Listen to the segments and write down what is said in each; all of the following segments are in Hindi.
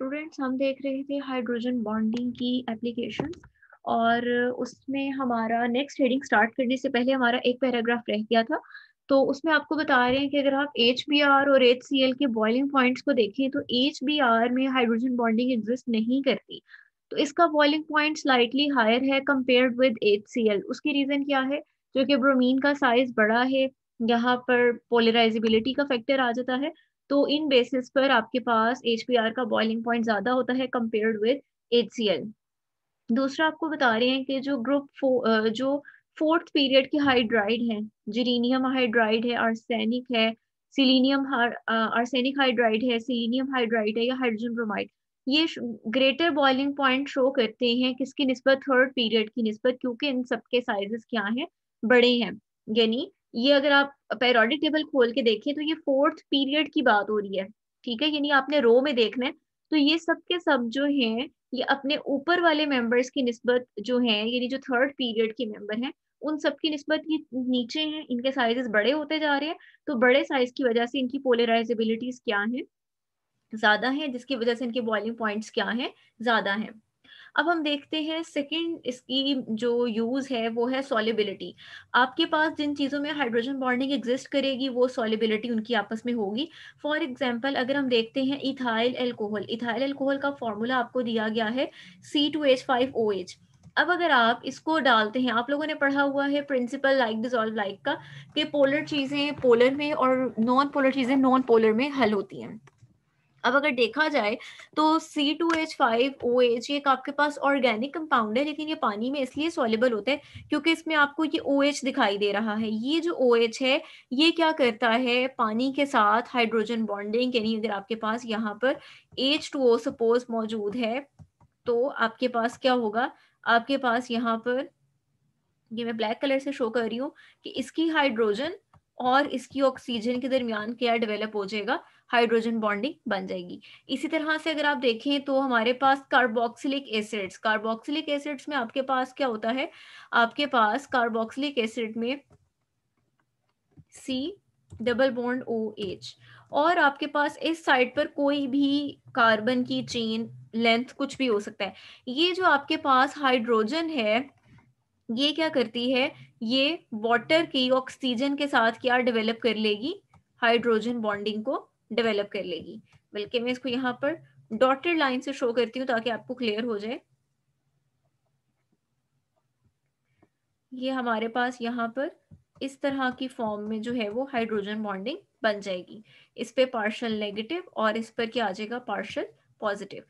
स्टूडेंट्स हम देख रहे थे हाइड्रोजन बॉन्डिंग की एप्लीकेशन और उसमें हमारा नेक्स्ट हेडिंग स्टार्ट करने से पहले हमारा एक पैराग्राफ रह गया था तो उसमें आपको बता रहे हैं कि अगर आप एच और एच के बॉइलिंग पॉइंट्स को देखें तो एच में हाइड्रोजन बॉन्डिंग एग्जिस्ट नहीं करती तो इसका बॉइलिंग पॉइंट स्लाइटली हायर है कम्पेयर विद एच उसकी रीज़न क्या है क्योंकि ब्रोमीन का साइज बड़ा है यहाँ पर पोलराइजेबिलिटी का फैक्टर आ जाता है तो इन बेसिस पर आपके पास एच का बॉइलिंग पॉइंट ज्यादा होता है कंपेयर्ड विद एच दूसरा आपको बता रहे हैं कि जो ग्रुप जो फोर्थ पीरियड के हाइड्राइड हैं जीरीनियम हाइड्राइड है आर्सेनिक है सिलीनियम आर्सेनिक हाइड्राइड है सिलीनियम हाइड्राइड है या हाइड्रोजन ब्रोमाइड ये ग्रेटर बॉइलिंग पॉइंट शो करते हैं किसकी नस्बत थर्ड पीरियड की नस्बत क्योंकि इन सबके साइजेस क्या हैं बड़े हैं यानी ये अगर आप पेरोडिक टेबल खोल के देखें तो ये फोर्थ पीरियड की बात हो रही है ठीक है यानी आपने रो में देखना है तो ये सब के सब जो हैं ये अपने ऊपर वाले मेंबर्स की नस्बत जो हैं यानी जो थर्ड पीरियड के मेंबर हैं उन सब की नस्बत ये नीचे हैं इनके साइजेस बड़े होते जा रहे हैं तो बड़े साइज की वजह से इनकी पोलराइजेबिलिटीज क्या है ज्यादा है जिसकी वजह से इनके बॉइलिंग पॉइंट्स क्या है ज्यादा है अब हम देखते हैं सेकेंड इसकी जो यूज है वो है सॉलिबिलिटी आपके पास जिन चीज़ों में हाइड्रोजन बॉन्डिंग एग्जिस्ट करेगी वो सॉलिबिलिटी उनकी आपस में होगी फॉर एग्जाम्पल अगर हम देखते हैं इथाइल एल्कोहल इथाइल एल्कोहल का फॉर्मूला आपको दिया गया है C two H five O H अब अगर आप इसको डालते हैं आप लोगों ने पढ़ा हुआ है प्रिंसिपल लाइक डिजॉल्व लाइक का कि पोलर चीज़ें पोलर में और नॉन पोलर चीज़ें नॉन पोलर में हल होती हैं अब अगर देखा जाए तो C two H five O H ये एक आपके पास ऑर्गेनिक कंपाउंड है लेकिन ये पानी में इसलिए सॉलेबल होता है क्योंकि इसमें आपको ये ओ OH एच दिखाई दे रहा है ये जो ओ OH एच है ये क्या करता है पानी के साथ हाइड्रोजन बॉन्डिंग यानी अगर आपके पास यहाँ पर एच टू ओ सपोज मौजूद है तो आपके पास क्या होगा आपके पास यहाँ पर ये मैं ब्लैक कलर से शो कर रही हूँ कि इसकी हाइड्रोजन और इसकी ऑक्सीजन के दरमियान क्या डेवलप हो जाएगा हाइड्रोजन बॉन्डिंग बन जाएगी इसी तरह से अगर आप देखें तो हमारे पास कार्बोक्सिलिक एसिड्स कार्बोक्सिलिक एसिड्स में आपके पास क्या होता है आपके पास कार्बोक्सिलिक एसिड में C double bond O H और आपके पास इस साइड पर कोई भी कार्बन की चेन लेंथ कुछ भी हो सकता है ये जो आपके पास हाइड्रोजन है ये क्या करती है ये वाटर की ऑक्सीजन के साथ क्या डेवलप कर लेगी हाइड्रोजन बॉन्डिंग को डेवलप कर लेगी बल्कि मैं इसको यहाँ पर डॉटेड लाइन से शो करती हूँ ताकि आपको क्लियर हो जाए ये हमारे पास यहाँ पर इस तरह की फॉर्म में जो है वो हाइड्रोजन बॉन्डिंग बन जाएगी इस पे पार्शल नेगेटिव और इस पर क्या आ जाएगा पार्शल पॉजिटिव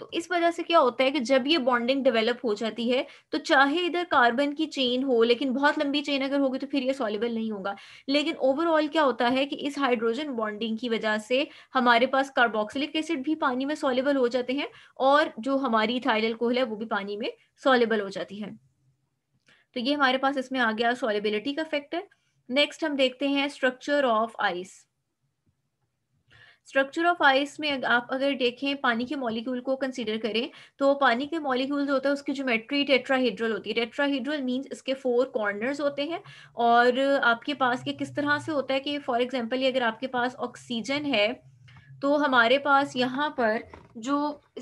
तो इस वजह से क्या होता है कि जब ये बॉन्डिंग डेवलप हो जाती है तो चाहे इधर कार्बन की चेन हो लेकिन बहुत लंबी चेन अगर होगी तो फिर ये सॉलिबल नहीं होगा लेकिन ओवरऑल क्या होता है कि इस हाइड्रोजन बॉन्डिंग की वजह से हमारे पास कार्बोक्सिलिक एसिड भी पानी में सॉलिबल हो जाते हैं और जो हमारी थाइल एल्कोहल है वो भी पानी में सॉलिबल हो जाती है तो ये हमारे पास इसमें आ गया सॉलेबिलिटी का फैक्टर नेक्स्ट हम देखते हैं structure of ice structure of ice में आप अगर देखें पानी के मॉलिक्यूल को कंसीडर करें तो पानी के मॉलिक्यूल जो होता है उसकी ज्योमेट्री टेट्राहीड्रल होती है टेट्राहीड्रल मींस इसके फोर कॉर्नर्स होते हैं और आपके पास ये किस तरह से होता है कि फॉर एग्जांपल ये अगर आपके पास ऑक्सीजन है तो हमारे पास यहाँ पर जो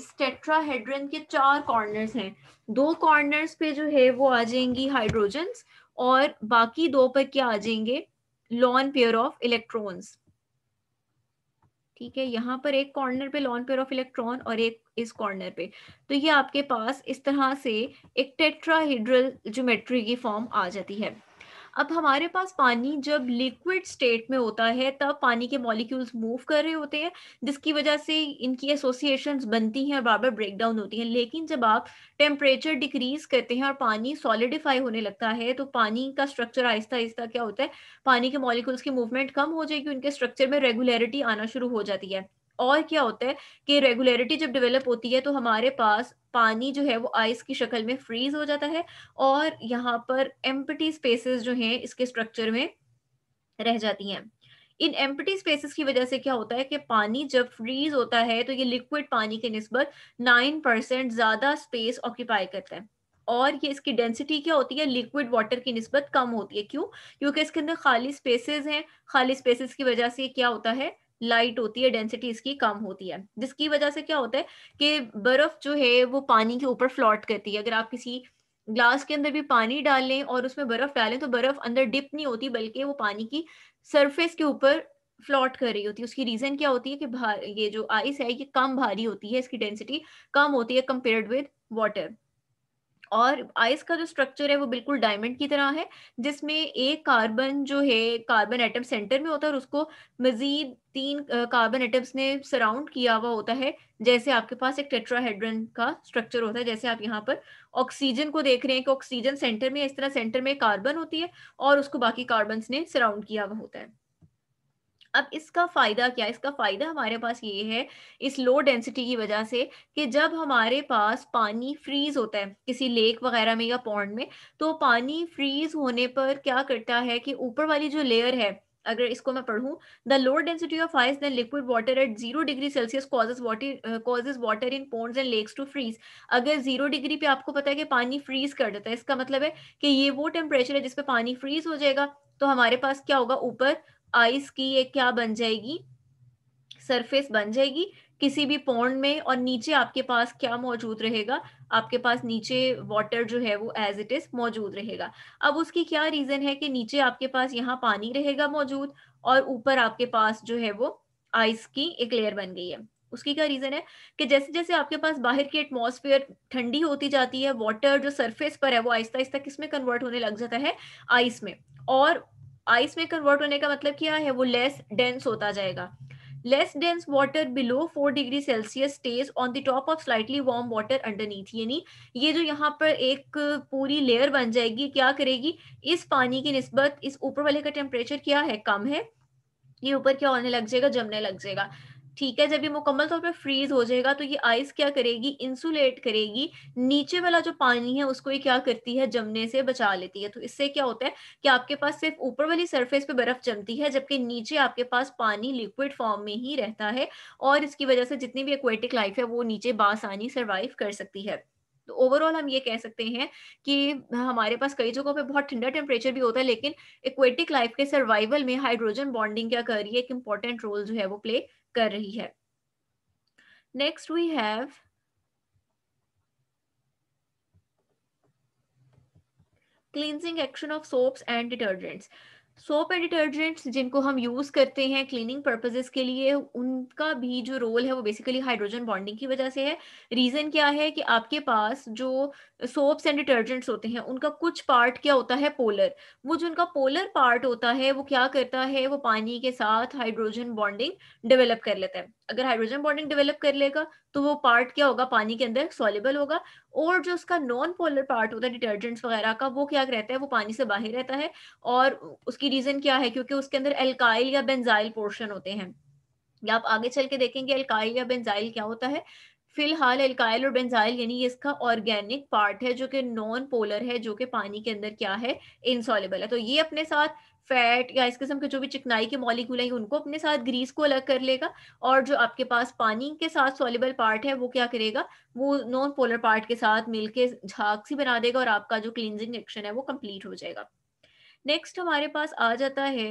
स्टेट्राहीड्रन के चार कॉर्नर्स हैं दो कॉर्नर्स पे जो है वो आ जाएंगी हाइड्रोजन्स और बाकी दो पर क्या आ जाएंगे लॉन पेयर ऑफ इलेक्ट्रॉन्स ठीक है यहाँ पर एक कॉर्नर पे लॉन पेयर ऑफ इलेक्ट्रॉन और एक इस कॉर्नर पे तो ये आपके पास इस तरह से एक टेट्राहीड्रल ज्योमेट्री की फॉर्म आ जाती है अब हमारे पास पानी जब लिक्विड स्टेट में होता है तब पानी के मॉलिक्यूल्स मूव कर रहे होते हैं जिसकी वजह से इनकी एसोसिएशंस बनती हैं और बार बार ब्रेक डाउन होती हैं लेकिन जब आप टेम्परेचर डिक्रीज करते हैं और पानी सॉलिडिफाई होने लगता है तो पानी का स्ट्रक्चर आहिस्ता आहिस्ता क्या होता है पानी के मॉलिक्यूल्स की मूवमेंट कम हो जाएगी उनके स्ट्रक्चर में रेगुलरिटी आना शुरू हो जाती है और क्या होता है कि रेगुलरिटी जब डेवलप होती है तो हमारे पास पानी जो है वो आइस की शक्ल में फ्रीज हो जाता है और यहाँ पर एम्पटी स्पेसेस जो हैं इसके स्ट्रक्चर में रह जाती हैं इन एम्पटी स्पेसेस की वजह से क्या होता है कि पानी जब फ्रीज होता है तो ये लिक्विड पानी के नस्बत नाइन परसेंट ज्यादा स्पेस ऑक्यूपाई करता है और ये इसकी डेंसिटी क्या होती है लिक्विड वाटर की नस्बत कम होती है क्यों क्योंकि इसके अंदर खाली स्पेसेस हैं खाली स्पेसेस की वजह से क्या होता है लाइट होती है डेंसिटी इसकी कम होती है जिसकी वजह से क्या होता है कि बर्फ जो है वो पानी के ऊपर फ्लॉट करती है अगर आप किसी ग्लास के अंदर भी पानी डालें और उसमें बर्फ डालें तो बर्फ अंदर डिप नहीं होती बल्कि वो पानी की सरफेस के ऊपर फ्लॉट कर रही होती है उसकी रीजन क्या होती है कि ये जो आइस है ये कम भारी होती है इसकी डेंसिटी कम होती है कंपेयर्ड विद वाटर और आइस का जो स्ट्रक्चर है वो बिल्कुल डायमंड की तरह है जिसमें एक कार्बन जो है कार्बन एटम सेंटर में होता है और उसको मजीद तीन कार्बन एटम्स ने सराउंड किया हुआ होता है जैसे आपके पास एक टेट्राहेड्रन का स्ट्रक्चर होता है जैसे आप यहाँ पर ऑक्सीजन को देख रहे हैं कि ऑक्सीजन सेंटर में इस तरह सेंटर में कार्बन होती है और उसको बाकी कार्बन ने सराउंड किया हुआ होता है अब इसका फायदा क्या इसका फायदा हमारे पास ये है इस लो डेंसिटी की वजह से कि जब हमारे पास पानी फ्रीज होता है किसी लेक वगैरह में या पॉन्ड में तो पानी फ्रीज होने पर क्या करता है कि ऊपर वाली जो लेयर है अगर इसको मैं पढ़ू the lower density of ice than liquid water at zero degree Celsius causes water causes water in ponds and lakes to freeze अगर जीरो डिग्री पे आपको पता है कि पानी फ्रीज कर देता है इसका मतलब है कि ये वो टेम्परेचर है जिसपे पानी फ्रीज हो जाएगा तो हमारे पास क्या होगा ऊपर आइस की ये क्या बन जाएगी सरफेस बन जाएगी किसी भी पौंड में और नीचे आपके पास क्या मौजूद रहेगा आपके पास नीचे वाटर जो है वो एज इट इज मौजूद रहेगा अब उसकी क्या रीजन है कि नीचे आपके पास यहाँ पानी रहेगा मौजूद और ऊपर आपके पास जो है वो आइस की एक लेयर बन गई है उसकी क्या रीजन है कि जैसे जैसे आपके पास बाहर की एटमोसफियर ठंडी होती जाती है वॉटर जो सरफेस पर है वो आहिस्ता आहिस्ता किसमें कन्वर्ट होने लग जाता है आइस में और आइस में कन्वर्ट होने का मतलब क्या है वो लेस डेंस होता जाएगा less dense water below four degree Celsius stays on the top of slightly warm water underneath यानी ये जो यहाँ पर एक पूरी लेयर बन जाएगी क्या करेगी इस पानी की नस्बत इस ऊपर वाले का टेम्परेचर क्या है कम है ये ऊपर क्या होने लग जाएगा जमने लग जाएगा ठीक है जब ये मुकम्मल तौर पर फ्रीज हो जाएगा तो ये आइस क्या करेगी इंसुलेट करेगी नीचे वाला जो पानी है उसको ये क्या करती है जमने से बचा लेती है तो इससे क्या होता है कि आपके पास सिर्फ ऊपर वाली सरफेस पे बर्फ जमती है जबकि नीचे आपके पास पानी लिक्विड फॉर्म में ही रहता है और इसकी वजह से जितनी भी एक्वेटिक लाइफ है वो नीचे बासानी सर्वाइव कर सकती है तो ओवरऑल हम ये कह सकते हैं कि हमारे पास कई जगहों पे बहुत ठंडा टेम्परेचर भी होता है लेकिन इक्वेटिक लाइफ के सर्वाइवल में हाइड्रोजन बॉन्डिंग क्या कर रही है एक इंपॉर्टेंट रोल जो है वो प्ले कर रही है next we have cleansing action of soaps and detergents soap and detergents जिनको हम यूज करते हैं क्लीनिंग पर्पजेस के लिए उनका भी जो रोल है वो बेसिकली हाइड्रोजन बॉन्डिंग की वजह से है रीजन क्या है कि आपके पास जो सोप्स एंड डिटर्जेंट्स होते हैं उनका कुछ पार्ट क्या होता है पोलर वो जो उनका पोलर पार्ट होता है वो क्या करता है वो पानी के साथ हाइड्रोजन बॉन्डिंग डेवलप कर लेता है अगर हाइड्रोजन बॉन्डिंग डेवलप कर लेगा तो वो पार्ट क्या होगा पानी के अंदर सॉलेबल होगा और जो उसका नॉन पोलर पार्ट होता है डिटर्जेंट्स वगैरह का वो क्या रहता है वो पानी से बाहर रहता है और उसकी रीजन क्या है क्योंकि उसके अंदर एल्काइल या बेंजाइल पोर्शन होते हैं या आप आगे चल के देखेंगे एल्काइल या बेंजाइल क्या होता है फिलहाल एल्काइल और बेंजाइल यानी ये इसका ऑर्गेनिक पार्ट है जो कि नॉन पोलर है जो कि पानी के अंदर क्या है इनसॉलेबल है तो ये अपने साथ फैट या इस किस्म के जो भी चिकनाई के मॉलिकूल हैं उनको अपने साथ ग्रीस को अलग कर लेगा और जो आपके पास पानी के साथ सॉलिबल पार्ट है वो क्या करेगा वो नॉन पोलर पार्ट के साथ मिलके झाग सी बना देगा और आपका जो क्लिनजिंग एक्शन है वो कंप्लीट हो जाएगा नेक्स्ट हमारे पास आ जाता है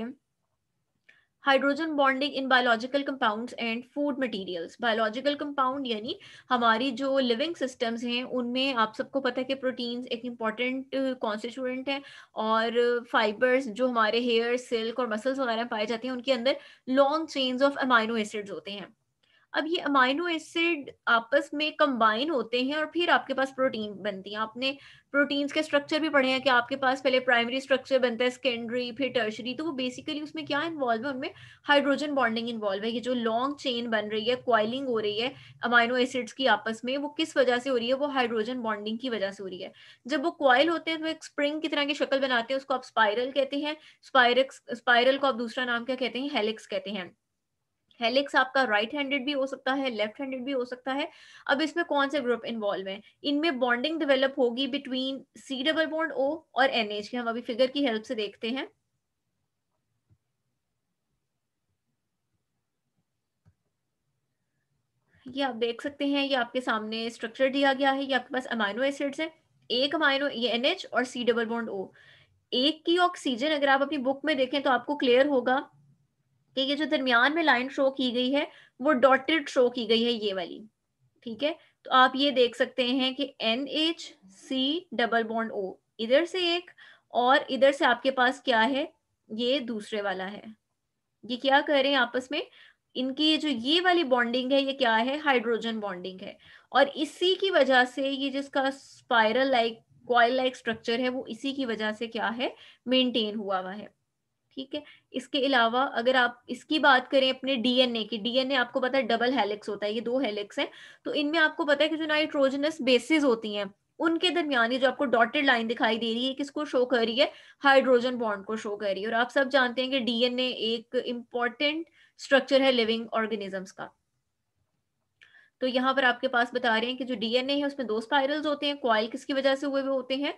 hydrogen bonding in biological compounds and food materials biological compound यानी हमारी जो लिविंग सिस्टम्स हैं उनमें आप सबको पता है कि प्रोटीन्स एक इम्पॉर्टेंट कॉन्स्टिट्यूएंट है और फाइबर्स जो हमारे हेयर सिल्क और मसल्स वगैरह पाए जाते हैं उनके अंदर long chains of amino acids होते हैं अब ये अमाइनो एसिड आपस में कंबाइन होते हैं और फिर आपके पास प्रोटीन बनती है आपने प्रोटीन्स के स्ट्रक्चर भी पढ़े हैं कि आपके पास पहले प्राइमरी स्ट्रक्चर बनता है सेकेंडरी फिर टर्शरी तो वो बेसिकली उसमें क्या इन्वॉल्व है उनमें हाइड्रोजन बॉन्डिंग इन्वॉल्व है ये जो लॉन्ग चेन बन रही है क्वाइलिंग हो रही है अमाइनो एसिड्स की आपस में वो किस वजह से हो रही है वो हाइड्रोजन बॉन्डिंग की वजह से हो रही है जब वो क्वाइल होते हैं तो एक स्प्रिंग की तरह की शक्ल बनाते हैं उसको आप स्पायरल कहते हैं स्पायरक्स स्पायरल को आप दूसरा नाम क्या कहते हैं हेलिक्स कहते हैं हेलिक्स आपका राइट right हैंडेड भी हो सकता है लेफ्ट हैंडेड भी हो सकता है अब इसमें कौन से ग्रुप इन्वॉल्व है इनमें बॉन्डिंग डेवलप होगी between C double bond O और एन एच हम अभी फिगर की हेल्प से देखते हैं ये आप देख सकते हैं ये आपके सामने स्ट्रक्चर दिया गया है ये आपके पास अमाइनो एसिड्स हैं एक अमाइनो ये एन और सी डबल बॉन्ड ओ एक की ऑक्सीजन अगर आप अपनी बुक में देखें तो आपको क्लियर होगा कि ये जो दरमियान में लाइन शो की गई है वो डॉटेड शो की गई है ये वाली ठीक है तो आप ये देख सकते हैं कि N H C double bond O इधर से एक और इधर से आपके पास क्या है ये दूसरे वाला है ये क्या कह रहे हैं आपस में इनकी जो ये वाली बॉन्डिंग है ये क्या है हाइड्रोजन बॉन्डिंग है और इसी की वजह से ये जिसका spiral like coil like structure है वो इसी की वजह से क्या है मेंटेन हुआ हुआ है ठीक है इसके अलावा अगर आप इसकी बात करें अपने डीएनए की डीएनए आपको पता है डबल हेलिक्स होता है ये दो हेलिक्स हैं तो इनमें आपको पता है कि जो नाइट्रोजनस बेसिस होती हैं उनके दरमियान ये जो आपको डॉटेड लाइन दिखाई दे रही है किसको शो कर रही है हाइड्रोजन बॉन्ड को शो कर रही है और आप सब जानते हैं कि डीएनए एक इम्पॉर्टेंट स्ट्रक्चर है लिविंग ऑर्गेनिजम्स का तो यहाँ पर आपके पास बता रहे हैं कि जो डीएनए है उसमें दो स्पाइरल्स होते हैं क्वाइल किसकी वजह से हुए हुए होते हैं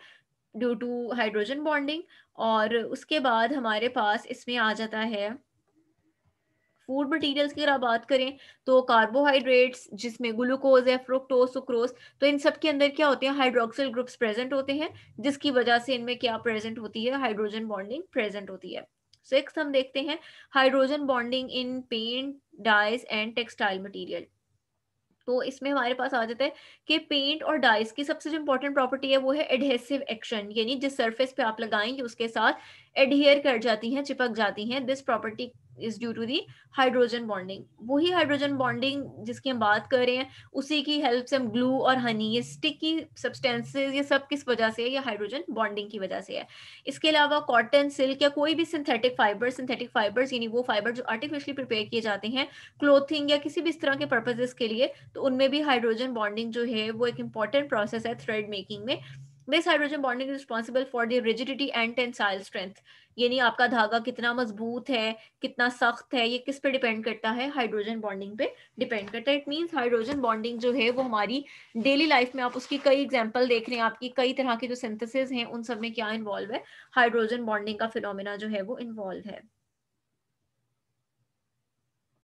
ड्यू टू हाइड्रोजन बॉन्डिंग और उसके बाद हमारे पास इसमें आ जाता है फूड मटेरियल्स की अगर आप बात करें तो कार्बोहाइड्रेट्स जिसमें ग्लूकोज है फ्रुक्टोज सुक्रोज तो इन सब के अंदर क्या होते हैं हाइड्रोक्सिल ग्रुप्स प्रेजेंट होते हैं जिसकी वजह से इनमें क्या प्रेजेंट होती है हाइड्रोजन बॉन्डिंग प्रेजेंट होती है सिक्स हम देखते हैं hydrogen bonding in paint dyes and textile material तो इसमें हमारे पास आ जाता है कि पेंट और डाइस की सबसे जो इंपॉर्टेंट प्रॉपर्टी है वो है एडहेसिव एक्शन यानी जिस सरफेस पे आप लगाएंगे उसके साथ एडहेयर कर जाती हैं चिपक जाती हैं this property is due to the hydrogen bonding वही हाइड्रोजन बॉन्डिंग जिसकी हम बात कर रहे हैं उसी की हेल्प से हम ग्लू और हनी ये स्टिकी सब्सटेंसेज ये सब किस वजह से है ये हाइड्रोजन बॉन्डिंग की वजह से है इसके अलावा कॉटन सिल्क या कोई भी सिंथेटिक फाइबर सिंथेटिक फाइबर्स यानी वो फाइबर जो आर्टिफिशियली प्रिपेयर किए जाते हैं क्लोथिंग या किसी भी इस तरह के पर्पजेस के लिए तो उनमें भी हाइड्रोजन बॉन्डिंग जो है वो एक इंपॉर्टेंट प्रोसेस है थ्रेड मेकिंग में this hydrogen bonding is responsible for the rigidity and tensile strength यानी आपका धागा कितना मजबूत है कितना सख्त है ये किस पे डिपेंड करता है हाइड्रोजन बॉन्डिंग पे डिपेंड करता है इट मीन हाइड्रोजन बॉन्डिंग जो है वो हमारी डेली लाइफ में आप उसकी कई एग्जाम्पल देख रहे हैं आपकी कई तरह के जो सिंथेसिस हैं उन सब में क्या इन्वॉल्व है हाइड्रोजन बॉन्डिंग का फिनोमिना जो है वो इन्वॉल्व है